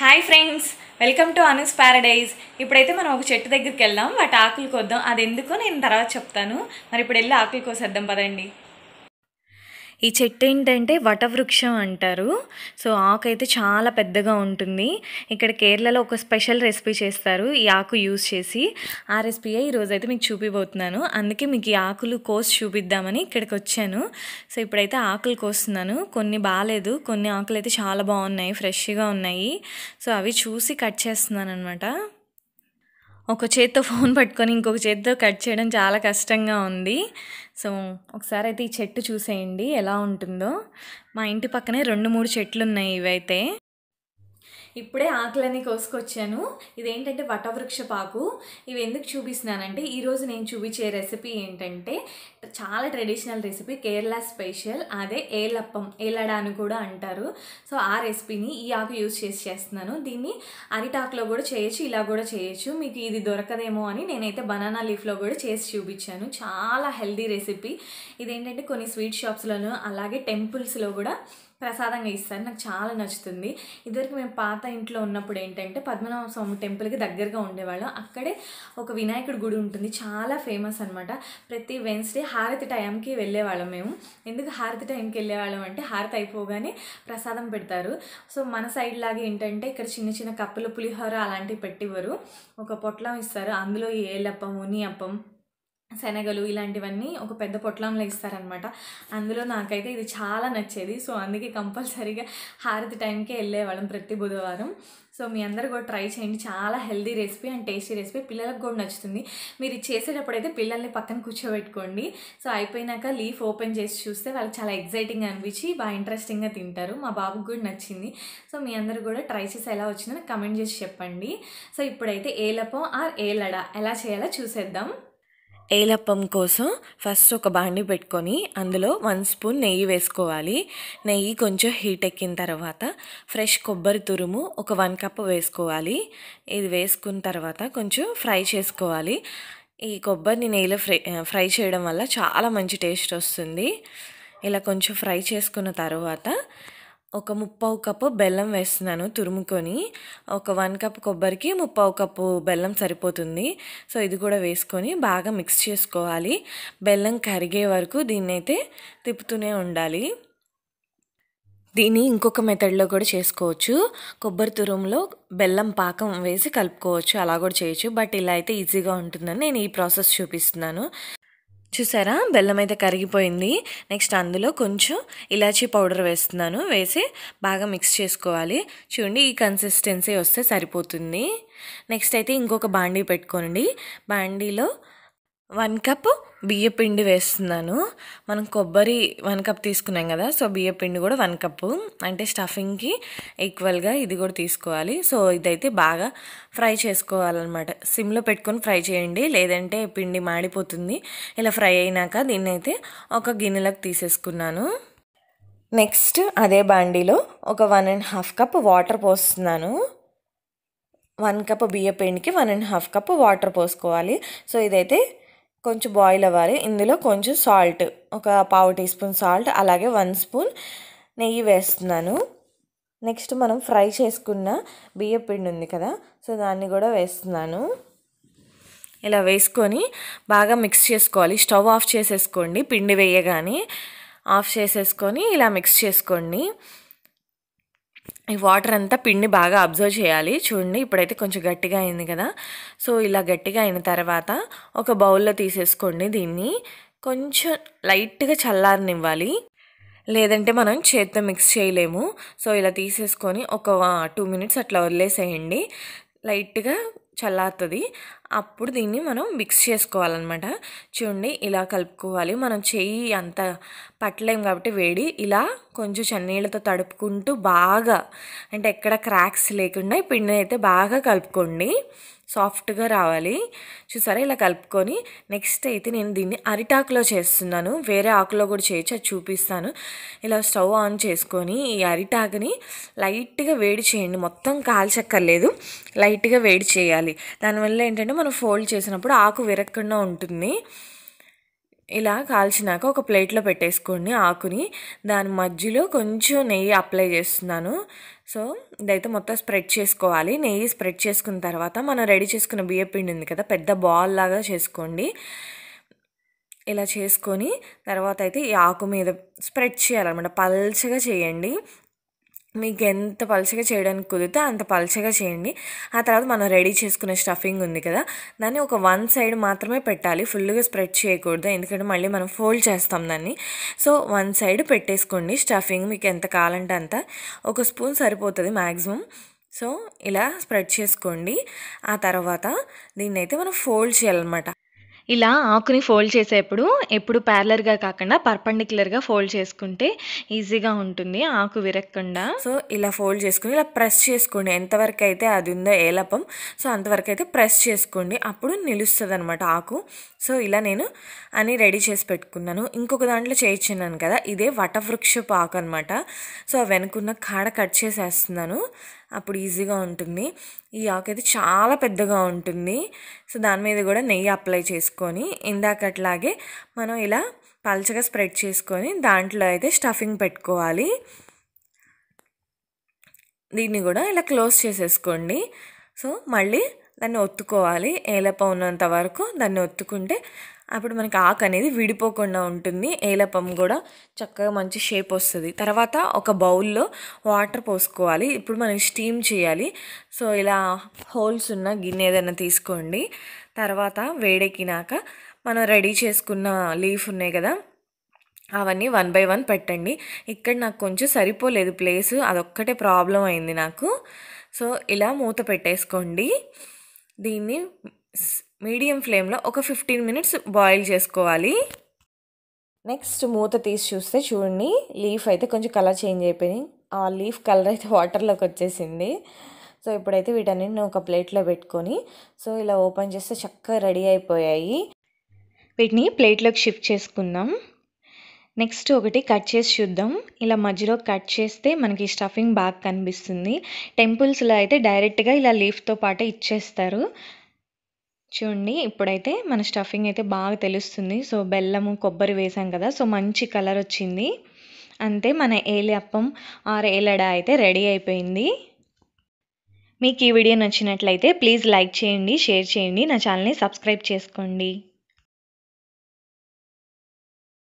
hi friends welcome to Anu's paradise ఇప్పుడైతే మనం ఒక చెట్టు దగ్గరికి వెళ్దాం వాటి ఆకులు కొద్దాం అది ఎందుకో నేను తర్వాత చెప్తాను మరి ఇప్పుడు వెళ్ళి ఆకులు కోసేద్దాం పదండి ఈ చెట్టు ఏంటంటే వటవృక్షం అంటారు సో ఆకు అయితే చాలా పెద్దగా ఉంటుంది ఇక్కడ కేరళలో ఒక స్పెషల్ రెసిపీ చేస్తారు ఈ ఆకు యూజ్ చేసి ఆ రెసిపీ ఈరోజు అయితే మీకు చూపిపోతున్నాను అందుకే మీకు ఈ ఆకులు కోసి చూపిద్దామని ఇక్కడికి వచ్చాను సో ఇప్పుడైతే ఆకులు కోస్తున్నాను కొన్ని బాగాలేదు కొన్ని ఆకులు అయితే చాలా బాగున్నాయి ఫ్రెష్గా ఉన్నాయి సో అవి చూసి కట్ చేస్తున్నాను అనమాట ఒక చేత్తో ఫోన్ పట్టుకొని ఇంకొక చేత్తో కట్ చేయడం చాలా కష్టంగా ఉంది సో ఒకసారి అయితే ఈ చెట్టు చూసేయండి ఎలా ఉంటుందో మా ఇంటి పక్కనే రెండు మూడు చెట్లు ఉన్నాయి ఇవైతే ఇప్పుడే ఆకులన్నీ కోసుకొచ్చాను ఇదేంటంటే పాకు ఇవి ఎందుకు చూపిస్తున్నానంటే ఈరోజు నేను చూపించే రెసిపీ ఏంటంటే చాలా ట్రెడిషనల్ రెసిపీ కేరళ స్పెషల్ అదే ఏలప్పం ఏలడ అని కూడా అంటారు సో ఆ రెసిపీని ఈ ఆకు యూజ్ చేసి చేస్తున్నాను దీన్ని అరిటాకులో కూడా చేయొచ్చు ఇలా కూడా చేయొచ్చు మీకు ఇది దొరకదేమో అని నేనైతే బనానా లీఫ్లో కూడా చేసి చూపించాను చాలా హెల్దీ రెసిపీ ఇదేంటంటే కొన్ని స్వీట్ షాప్స్లోనూ అలాగే టెంపుల్స్లో కూడా ప్రసాదంగా ఇస్తారు నాకు చాలా నచ్చుతుంది ఇదివరకు మేము పాత ఇంట్లో ఉన్నప్పుడు ఏంటంటే పద్మనాభ స్వామి టెంపుల్కి దగ్గరగా ఉండేవాళ్ళం అక్కడే ఒక వినాయకుడి గుడి ఉంటుంది చాలా ఫేమస్ అనమాట ప్రతి వెన్స్డే హారతి టైంకి వెళ్ళేవాళ్ళం మేము ఎందుకు హారతి టైంకి వెళ్ళేవాళ్ళం అంటే హారతి అయిపోగానే ప్రసాదం పెడతారు సో మన సైడ్ లాగా ఏంటంటే ఇక్కడ చిన్న చిన్న కప్పులు పులిహోర అలాంటివి పెట్టివ్వరు ఒక పొట్లం ఇస్తారు అందులో ఏలప్పం ఉనియప్పం శనగలు ఇలాంటివన్నీ ఒక పెద్ద పొట్లంలో ఇస్తారనమాట అందులో నాకైతే ఇది చాలా నచ్చేది సో అందుకే కంపల్సరీగా హారతి టైంకే వెళ్ళేవాళ్ళం ప్రతి బుధవారం సో మీ అందరు కూడా ట్రై చేయండి చాలా healthy recipe and tasty recipe పిల్లలకు కూడా నచ్చుతుంది మీరు చేసేటప్పుడు అయితే పిల్లల్ని పక్కన కూర్చోబెట్టుకోండి సో అయిపోయినాక లీఫ్ ఓపెన్ చేసి చూస్తే వాళ్ళకి చాలా ఎగ్జైటింగ్ అనిపించి బాగా ఇంట్రెస్టింగ్గా తింటారు మా బాబుకి కూడా నచ్చింది సో మీ అందరు కూడా ట్రై చేసి ఎలా వచ్చిందో కమెంట్ చేసి చెప్పండి సో ఇప్పుడైతే ఏలపం ఆర్ ఏలడ ఎలా చేయాలో చూసేద్దాం ఏలప్పం కోసం ఫస్ట్ ఒక బాండి పెట్టుకొని అందులో వన్ స్పూన్ నెయ్యి వేసుకోవాలి నెయ్యి కొంచెం హీట్ ఎక్కిన తర్వాత ఫ్రెష్ కొబ్బరి తురుము ఒక వన్ కప్ వేసుకోవాలి ఇది వేసుకున్న తర్వాత కొంచెం ఫ్రై చేసుకోవాలి ఈ కొబ్బరిని నెయ్యిలో ఫ్రై ఫ్రై చేయడం వల్ల చాలా మంచి టేస్ట్ వస్తుంది ఇలా కొంచెం ఫ్రై చేసుకున్న తర్వాత ఒక ముప్పావు కప్పు బెల్లం వేస్తున్నాను తురుముకొని ఒక వన్ కప్ కొబ్బరికి ముప్పావు కప్పు బెల్లం సరిపోతుంది సో ఇది కూడా వేసుకొని బాగా మిక్స్ చేసుకోవాలి బెల్లం కరిగే వరకు దీన్ని అయితే తిప్పుతూనే ఉండాలి దీన్ని ఇంకొక మెథడ్లో కూడా చేసుకోవచ్చు కొబ్బరి తురుములో బెల్లం పాకం వేసి కలుపుకోవచ్చు అలా కూడా చేయొచ్చు బట్ ఇలా అయితే ఈజీగా ఉంటుందని నేను ఈ ప్రాసెస్ చూపిస్తున్నాను చూసారా బెల్లం అయితే కరిగిపోయింది నెక్స్ట్ అందులో కొంచెం ఇలాచీ పౌడర్ వేస్తున్నాను వేసి బాగా మిక్స్ చేసుకోవాలి చూడండి ఈ కన్సిస్టెన్సీ వస్తే సరిపోతుంది నెక్స్ట్ అయితే ఇంకొక బాండీ పెట్టుకోండి బాండీలో వన్ కప్ బియ్యపిండి వేస్తున్నాను మనం కొబ్బరి వన్ కప్ తీసుకున్నాం కదా సో బియ్యపిండి కూడా వన్ కప్పు అంటే స్టఫింగ్కి ఈక్వల్గా ఇది కూడా తీసుకోవాలి సో ఇదైతే బాగా ఫ్రై చేసుకోవాలన్నమాట సిమ్లో పెట్టుకొని ఫ్రై చేయండి లేదంటే పిండి మాడిపోతుంది ఇలా ఫ్రై అయినాక దీన్ని అయితే ఒక గిన్నెలకు తీసేసుకున్నాను నెక్స్ట్ అదే బాండీలో ఒక one and half cup water పోస్తున్నాను వన్ కప్ బియ్యపిండికి పిండికి one and half cup water పోసుకోవాలి సో ఇదైతే కొంచెం బాయిల్ అవ్వాలి ఇందులో కొంచెం సాల్ట్ ఒక పావు టీ స్పూన్ సాల్ట్ అలాగే వన్ స్పూన్ నెయ్యి వేస్తున్నాను నెక్స్ట్ మనం ఫ్రై చేసుకున్న బియ్య పిండి ఉంది కదా సో దాన్ని కూడా వేస్తున్నాను ఇలా వేసుకొని బాగా మిక్స్ చేసుకోవాలి స్టవ్ ఆఫ్ చేసేసుకోండి పిండి వేయగానే ఆఫ్ చేసేసుకొని ఇలా మిక్స్ చేసుకోండి ఈ వాటర్ అంతా పిండిని బాగా అబ్జర్వ్ చేయాలి చూడండి ఇప్పుడైతే కొంచెం గట్టిగా అయింది కదా సో ఇలా గట్టిగా అయిన తర్వాత ఒక బౌల్లో తీసేసుకోండి దీన్ని కొంచెం లైట్గా చల్లారనివ్వాలి లేదంటే మనం చేత్తో మిక్స్ చేయలేము సో ఇలా తీసేసుకొని ఒక టూ మినిట్స్ అట్లా వదిలేసేయండి లైట్గా చల్లారుతుంది అప్పుడు దీన్ని మనం మిక్స్ చేసుకోవాలన్నమాట చూడండి ఇలా కలుపుకోవాలి మనం చెయ్యి అంత పట్టలేం కాబట్టి వేడి ఇలా కొంచెం చెన్నీళ్ళతో తడుపుకుంటూ బాగా అంటే ఎక్కడ క్రాక్స్ లేకుండా ఈ పిండిని అయితే బాగా కలుపుకోండి సాఫ్ట్గా రావాలి చూసారా ఇలా కలుపుకొని నెక్స్ట్ అయితే నేను దీన్ని అరిటాకులో చేస్తున్నాను వేరే ఆకులో కూడా చేయొచ్చు అది చూపిస్తాను ఇలా స్టవ్ ఆన్ చేసుకొని ఈ అరిటాకుని లైట్గా వేడి చేయండి మొత్తం కాల్చక్కర్లేదు లైట్గా వేడి చేయాలి దానివల్ల ఏంటంటే మనం ఫోల్డ్ చేసినప్పుడు ఆకు విరక్కుండా ఉంటుంది ఇలా కాల్చినాక ఒక ప్లేట్లో పెట్టేసుకోండి ఆకుని దాని మధ్యలో కొంచెం నెయ్యి అప్లై చేస్తున్నాను సో ఇదైతే మొత్తం స్ప్రెడ్ చేసుకోవాలి నెయ్యి స్ప్రెడ్ చేసుకున్న తర్వాత మనం రెడీ చేసుకున్న బియ్యపిండి ఉంది కదా పెద్ద బాల్ లాగా చేసుకోండి ఇలా చేసుకొని తర్వాత అయితే ఈ ఆకు మీద స్ప్రెడ్ చేయాలన్నమాట పల్చగా చేయండి మీకు ఎంత పలుచగా చేయడానికి కుదిరితే అంత పలుచగా చేయండి ఆ తర్వాత మనం రెడీ చేసుకునే స్టఫింగ్ ఉంది కదా దాన్ని ఒక వన్ సైడ్ మాత్రమే పెట్టాలి ఫుల్గా స్ప్రెడ్ చేయకూడదు ఎందుకంటే మళ్ళీ మనం ఫోల్డ్ చేస్తాం దాన్ని సో వన్ సైడ్ పెట్టేసుకోండి స్టఫింగ్ మీకు ఎంత కావాలంటే అంత ఒక స్పూన్ సరిపోతుంది మ్యాక్సిమం సో ఇలా స్ప్రెడ్ చేసుకోండి ఆ తర్వాత దీన్ని అయితే మనం ఫోల్డ్ చేయాలన్నమాట ఇలా ఆకుని ఫోల్డ్ చేసేప్పుడు ఎప్పుడు ప్యారలర్గా కాకుండా పర్పండిక్యులర్గా ఫోల్డ్ చేసుకుంటే ఈజీగా ఉంటుంది ఆకు విరక్కుండా సో ఇలా ఫోల్డ్ చేసుకుని ఇలా ప్రెస్ చేసుకోండి ఎంతవరకు అయితే అది ఉందో ఏలపం సో అంతవరకు అయితే ప్రెస్ చేసుకోండి అప్పుడు నిలుస్తుంది అనమాట ఆకు సో ఇలా నేను అని రెడీ చేసి పెట్టుకున్నాను ఇంకొక దాంట్లో చేయించున్నాను కదా ఇదే వటవృక్షపు ఆకు అనమాట సో వెనుకున్న కాడ కట్ చేసేస్తున్నాను అప్పుడు ఈజీగా ఉంటుంది ఈ ఆకు అయితే చాలా పెద్దగా ఉంటుంది సో దాని మీద కూడా నెయ్యి అప్లై చేసుకొని ఇందాకట్లాగే మనం ఇలా పలచగా స్ప్రెడ్ చేసుకొని దాంట్లో అయితే స్టఫింగ్ పెట్టుకోవాలి దీన్ని కూడా ఇలా క్లోజ్ చేసేసుకోండి సో మళ్ళీ దాన్ని ఒత్తుకోవాలి ఏలప ఉన్నంత వరకు దాన్ని ఒత్తుకుంటే అప్పుడు మనకి ఆకు అనేది విడిపోకుండా ఉంటుంది ఏలపం కూడా చక్కగా మంచి షేప్ వస్తుంది తర్వాత ఒక బౌల్లో వాటర్ పోసుకోవాలి ఇప్పుడు మనం స్టీమ్ చేయాలి సో ఇలా హోల్స్ ఉన్న గిన్నె ఏదైనా తీసుకోండి తర్వాత వేడెక్కినాక మనం రెడీ చేసుకున్న లీఫ్ ఉన్నాయి కదా అవన్నీ వన్ బై వన్ పెట్టండి ఇక్కడ నాకు కొంచెం సరిపోలేదు ప్లేస్ అదొక్కటే ప్రాబ్లం అయింది నాకు సో ఇలా మూత పెట్టేసుకోండి దీన్ని మీడియం ఫ్లేమ్లో ఒక ఫిఫ్టీన్ మినిట్స్ బాయిల్ చేసుకోవాలి నెక్స్ట్ మూత తీసి చూస్తే చూడండి లీఫ్ అయితే కొంచెం కలర్ చేంజ్ అయిపోయింది ఆ లీఫ్ కలర్ అయితే వాటర్లోకి వచ్చేసింది సో ఇప్పుడైతే వీటన్నిటిని ఒక ప్లేట్లో పెట్టుకొని సో ఇలా ఓపెన్ చేస్తే చక్కగా రెడీ అయిపోయాయి వీటిని ప్లేట్లోకి షిఫ్ట్ చేసుకుందాం నెక్స్ట్ ఒకటి కట్ చేసి చూద్దాం ఇలా మధ్యలో కట్ చేస్తే మనకి స్టఫింగ్ బాగా కనిపిస్తుంది టెంపుల్స్లో అయితే డైరెక్ట్గా ఇలా లీఫ్తో పాటే ఇచ్చేస్తారు చూడండి ఇప్పుడైతే మన స్టఫింగ్ అయితే బాగా తెలుస్తుంది సో బెల్లము కొబ్బరి వేసాం కదా సో మంచి కలర్ వచ్చింది అంతే మన ఏలి అప్పం ఆర్ ఏలడ అయితే రెడీ అయిపోయింది మీకు ఈ వీడియో నచ్చినట్లయితే ప్లీజ్ లైక్ చేయండి షేర్ చేయండి నా ఛానల్ని సబ్స్క్రైబ్ చేసుకోండి